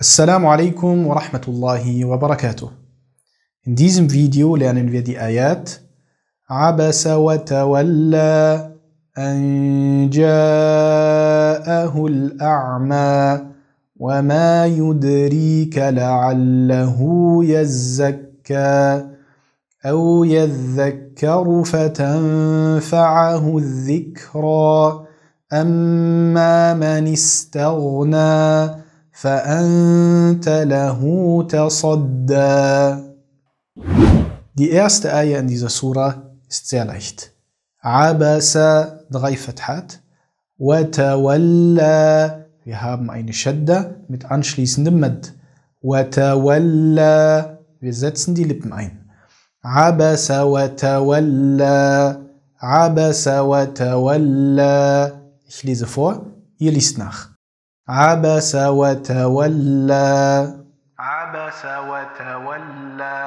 السلام عليكم ورحمة الله وبركاته. In this Video lernen wir die Ayat عبس وتولى أن جاءه الأعمى وما يدريك لعله يزكى أو يذكر فتنفعه الذكرى أما من استغنى فأنت له تصدى Die erste Eier in dieser Sura ist sehr leicht. Abasa, drei Fathat. Watawalla, wir haben eine Shadda mit anschließendem Mad. Watawalla, wir setzen die Lippen ein. Abasa watawalla, Abasa watawalla. Ich lese vor, ihr liest nach. عبس وتولى عبس وتولى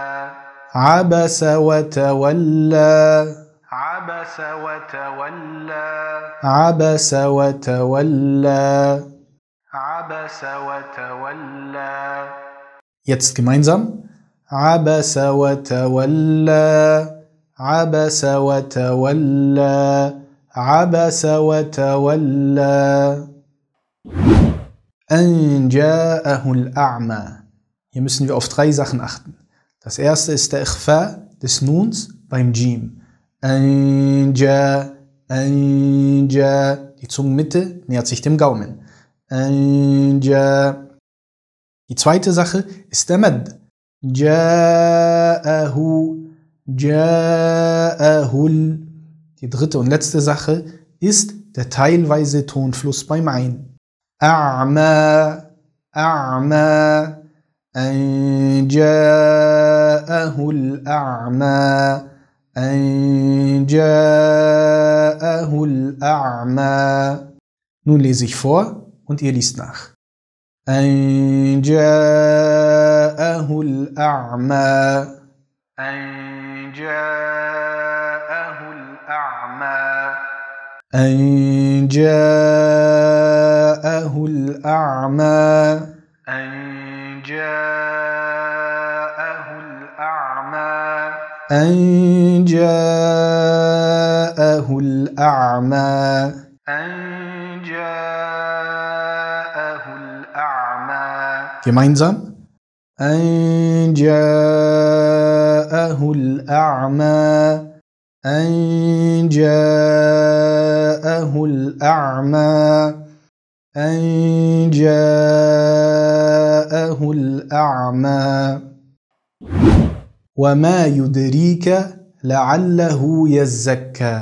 عبس وتولى عبس وتولى عبس وتولى عبس وتولى Jetzt gemeinsam عبس وتولى عبس وتولى عبس وتولى أن جاءه Hier müssen wir auf drei Sachen achten. Das erste ist der Ikhfa des Nuns beim Jim. أن Die Zungenmitte nähert sich dem Gaumen. أن Die zweite Sache ist der Mad. جاءه Die dritte und letzte Sache ist der teilweise Tonfluss beim Ein. أعمى أعمى أن جاءه الأعمى أن جاءه الأعمى Nun lese ich vor und ihr liest nach. أن جاءه الأعمى أن جاءه أن جاءه الأعمى أن جاءه الأعمى أن جاءه الأعمى أن جاءه الأعمى Gemeinsam أن جاءه الأعمى أن جاءه الأعمى أن جاءه الأعمى وما يدريك لعله يزكى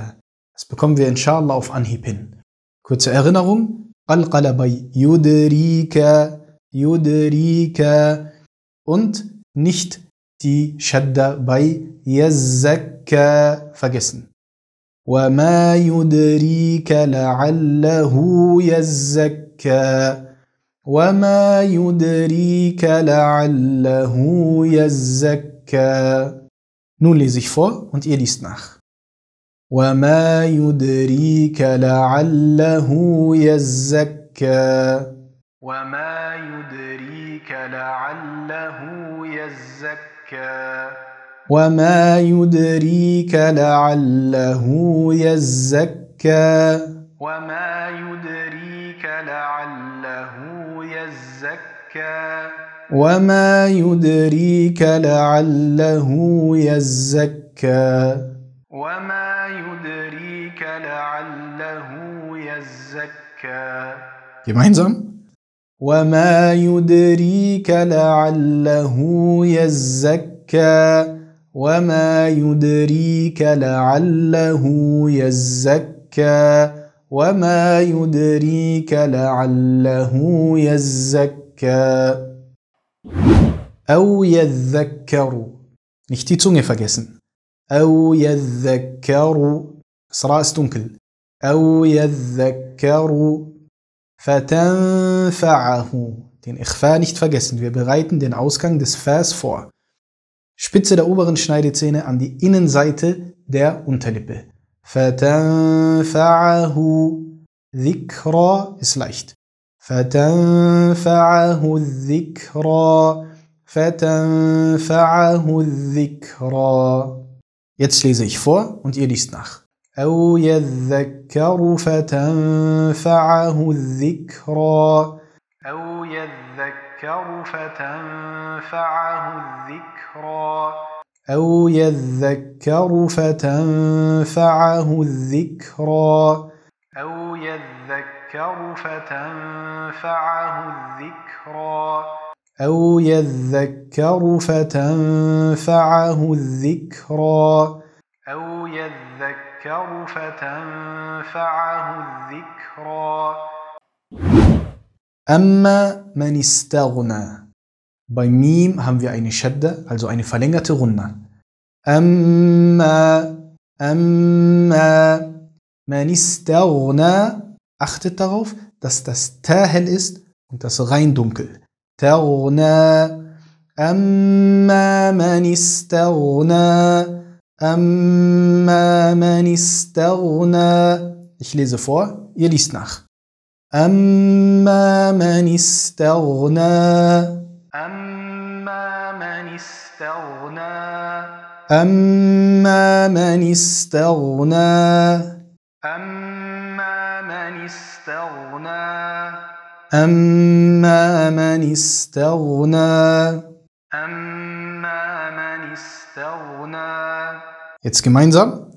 Das bekommen wir inshallah auf Anhieb hin. Kurze Erinnerung. al qalabai Yudrika, Yudrika und nicht تي شدة باي يزكى فجسن وما يدريك لعله يزكى وما يدريك لعله يزكى Nun lese ich vor und ihr liest nach. وما يدريك لعله يزكى وما يدريك لعله يزكى وما يدريك لعله يزكى وما يدريك لعله يزكى وما يدريك لعله يزكى وما يدريك لعله يزكى Gemeinsam وما يدريك لعله يزكى وما يدريك لعله يزكى وما يدريك لعله يزكى أو يذكر nicht die Zunge vergessen أو يذكر سراس ist أو يذكر fatanfa'ahu. Den Ikhfa nicht vergessen. Wir bereiten den Ausgang des Fas vor. Spitze der oberen Schneidezähne an die Innenseite der Unterlippe. fatanfa'ahu dhikra ist leicht. fatanfa'ahu dhikra. fatanfa'ahu dhikra. Jetzt lese ich vor und ihr liest nach. أو يذكر فتنفعه الذكرى أو يذكر فتنفعه الذكرى أو يذكر فتنفعه الذكرى أو يذكر فتنفعه الذكرى أو يذكر فتنفعه الذكرى أو يذكر يذكر فتنفعه الذكرى أما من استغنى Bei Mim haben wir eine Shadda, also eine verlängerte Runde. Amma, amma, man istaghna. Achtet darauf, dass das Ta hell ist und das rein dunkel. Taghna, amma man istaghna. أما من استغنى Ich lese vor, ihr liest nach. أما من استغنى أما من استغنى أما من استغنى أما من استغنى أما من استغنى أما من استغنى Jetzt gemeinsam.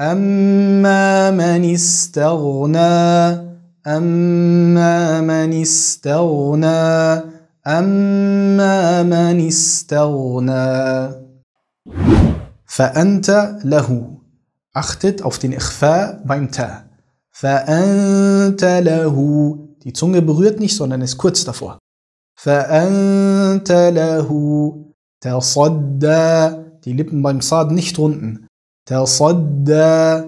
أما من استغنى أما من استغنى أما من Achtet auf den Ikhfa beim Ta. فأنت lahu. Die Zunge berührt nicht, sondern ist kurz davor. فأنت له تصدى die Lippen beim Sad nicht runden. Tasadda,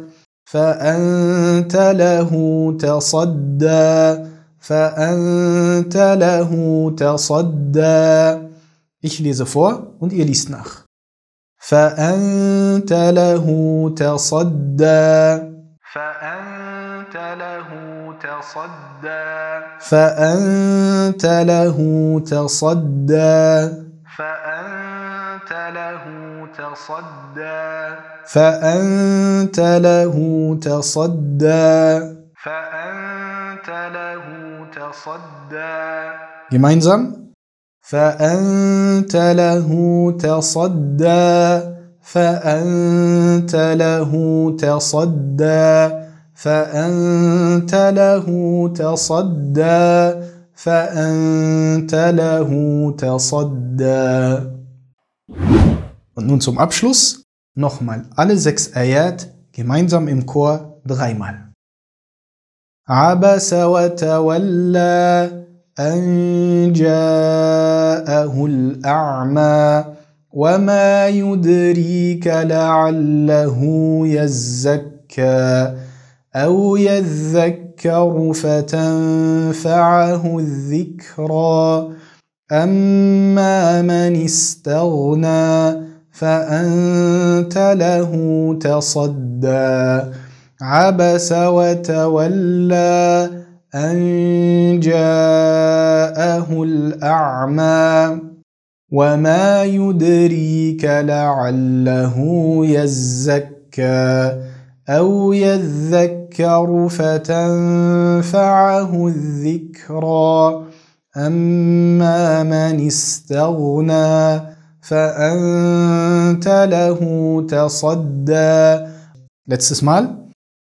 فأنت له تصدى فأنت له تصدى Ich lese vor und ihr liest nach. فأنت له تصدى فأنت له تصدى فأنت له تصدى تصدى فأنت له تصدى فأنت له تصدى gemeinsam فأنت له تصدى فأنت له تصدى فأنت له تصدى فأنت له تصدى Und nun zum Abschluss nochmal alle sechs Ayat gemeinsam im Chor dreimal. عبس وتولى أن جاءه الأعمى وما يدريك لعله يزكى أو يذكر فتنفعه الذكرى أما من استغنى فأنت له تصدى عبس وتولى أن جاءه الأعمى وما يدريك لعله يزكى أو يذكر فتنفعه الذكرى أما من استغنى فأنت له تصدى Let's smile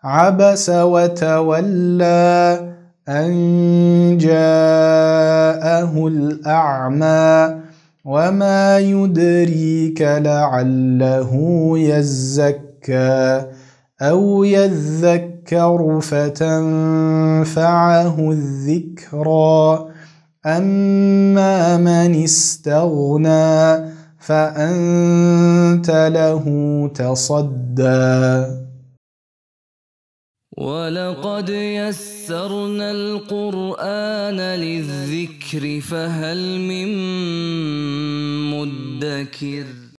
عبس وتولى أن جاءه الأعمى وما يدريك لعله يزكى أو يذكر فتنفعه الذكرى أما من استغنى فأنت له تصدى ولقد يسرنا القرآن للذكر فهل من مدكر